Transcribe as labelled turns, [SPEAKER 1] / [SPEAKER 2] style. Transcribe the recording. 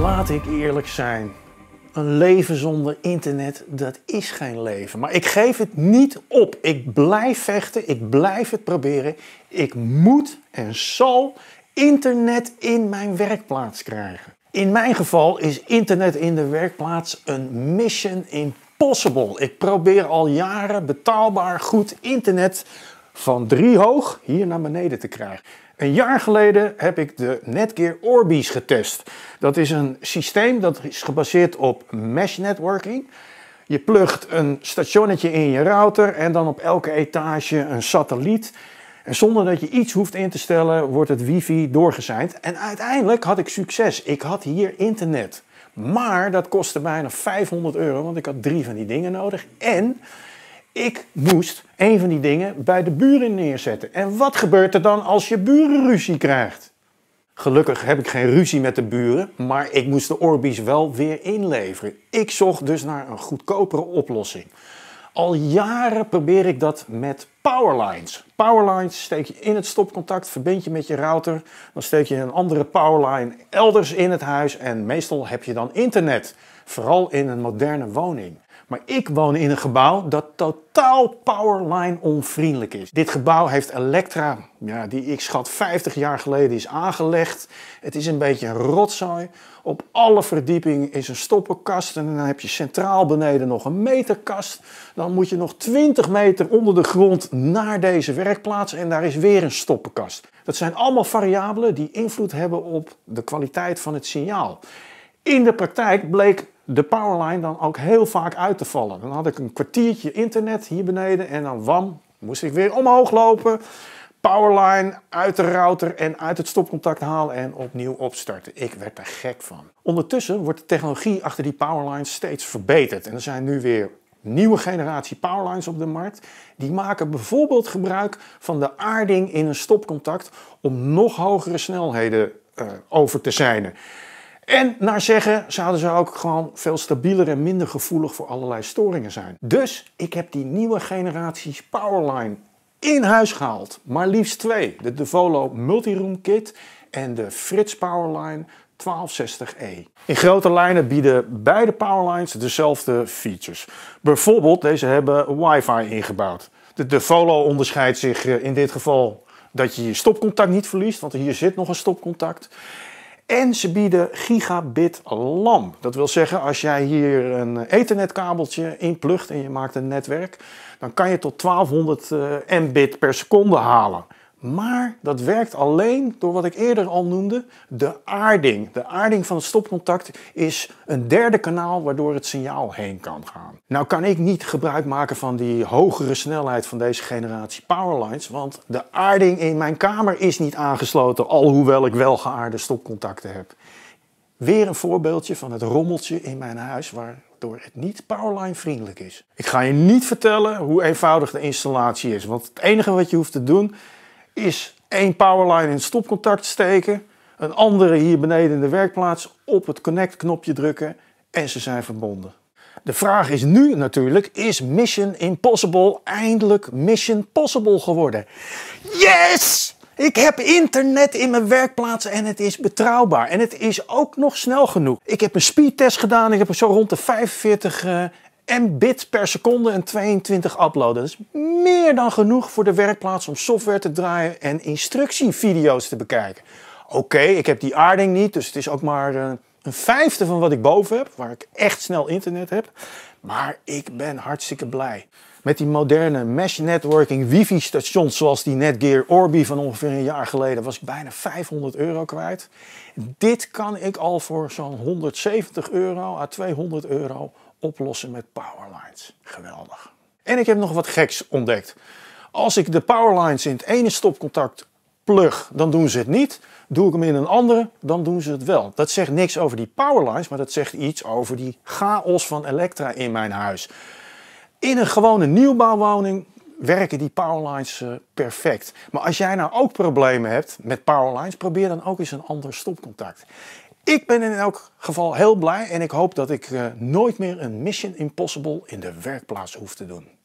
[SPEAKER 1] Laat ik eerlijk zijn. Een leven zonder internet, dat is geen leven. Maar ik geef het niet op. Ik blijf vechten, ik blijf het proberen. Ik moet en zal internet in mijn werkplaats krijgen. In mijn geval is internet in de werkplaats een mission impossible. Ik probeer al jaren betaalbaar goed internet van drie hoog hier naar beneden te krijgen. Een jaar geleden heb ik de Netgear Orbis getest. Dat is een systeem dat is gebaseerd op mesh networking. Je plugt een stationnetje in je router en dan op elke etage een satelliet. En zonder dat je iets hoeft in te stellen, wordt het wifi doorgezaaid. En uiteindelijk had ik succes. Ik had hier internet. Maar dat kostte bijna 500 euro, want ik had drie van die dingen nodig. En ik moest een van die dingen bij de buren neerzetten. En wat gebeurt er dan als je buren ruzie krijgt? Gelukkig heb ik geen ruzie met de buren, maar ik moest de Orbis wel weer inleveren. Ik zocht dus naar een goedkopere oplossing. Al jaren probeer ik dat met powerlines. Powerlines steek je in het stopcontact, verbind je met je router. Dan steek je een andere powerline elders in het huis en meestal heb je dan internet. Vooral in een moderne woning. Maar ik woon in een gebouw dat totaal powerline onvriendelijk is. Dit gebouw heeft elektra, ja, die ik schat 50 jaar geleden is aangelegd. Het is een beetje een rotzooi. Op alle verdiepingen is een stoppenkast en dan heb je centraal beneden nog een meterkast. Dan moet je nog 20 meter onder de grond naar deze werkplaats en daar is weer een stoppenkast. Dat zijn allemaal variabelen die invloed hebben op de kwaliteit van het signaal. In de praktijk bleek de powerline dan ook heel vaak uit te vallen. Dan had ik een kwartiertje internet hier beneden en dan wam, moest ik weer omhoog lopen. Powerline uit de router en uit het stopcontact halen en opnieuw opstarten. Ik werd er gek van. Ondertussen wordt de technologie achter die powerlines steeds verbeterd. En er zijn nu weer nieuwe generatie powerlines op de markt. Die maken bijvoorbeeld gebruik van de aarding in een stopcontact om nog hogere snelheden eh, over te zijn. En naar zeggen zouden ze ook gewoon veel stabieler en minder gevoelig voor allerlei storingen zijn. Dus ik heb die nieuwe generaties Powerline in huis gehaald. Maar liefst twee. De Devolo Multiroom Kit en de Fritz Powerline 1260e. In grote lijnen bieden beide powerlines dezelfde features. Bijvoorbeeld, deze hebben wifi ingebouwd. De Devolo onderscheidt zich eh, in dit geval dat je je stopcontact niet verliest, want hier zit nog een stopcontact. En ze bieden gigabit LAN. Dat wil zeggen, als jij hier een ethernetkabeltje inplugt en je maakt een netwerk, dan kan je tot 1200 eh, mbit per seconde halen. Maar dat werkt alleen door wat ik eerder al noemde, de aarding. De aarding van het stopcontact is een derde kanaal waardoor het signaal heen kan gaan. Nou kan ik niet gebruik maken van die hogere snelheid van deze generatie powerlines, want de aarding in mijn kamer is niet aangesloten, alhoewel ik wel geaarde stopcontacten heb. Weer een voorbeeldje van het rommeltje in mijn huis waar door het niet powerline vriendelijk is. Ik ga je niet vertellen hoe eenvoudig de installatie is, want het enige wat je hoeft te doen is één powerline in het stopcontact steken, een andere hier beneden in de werkplaats op het connect knopje drukken en ze zijn verbonden. De vraag is nu natuurlijk, is Mission Impossible eindelijk Mission Possible geworden? Yes! Ik heb internet in mijn werkplaats en het is betrouwbaar. En het is ook nog snel genoeg. Ik heb een speedtest gedaan. Ik heb zo rond de 45 bit per seconde en 22 uploaden. Dat is meer dan genoeg voor de werkplaats om software te draaien en instructievideo's te bekijken. Oké, ik heb die aarding niet, dus het is ook maar eh, een vijfde van wat ik boven heb, waar ik echt snel internet heb. Maar ik ben hartstikke blij. Met die moderne mesh networking wifi stations zoals die Netgear Orbi van ongeveer een jaar geleden was ik bijna 500 euro kwijt. Dit kan ik al voor zo'n 170 euro à 200 euro oplossen met powerlines. Geweldig. En ik heb nog wat geks ontdekt. Als ik de powerlines in het ene stopcontact plug, dan doen ze het niet. Doe ik hem in een andere, dan doen ze het wel. Dat zegt niks over die powerlines, maar dat zegt iets over die chaos van elektra in mijn huis. In een gewone nieuwbouwwoning werken die powerlines eh, perfect. Maar als jij nou ook problemen hebt met powerlines, probeer dan ook eens een ander stopcontact. Ik ben in elk geval heel blij en ik hoop dat ik eh, nooit meer een Mission Impossible in de werkplaats hoef te doen.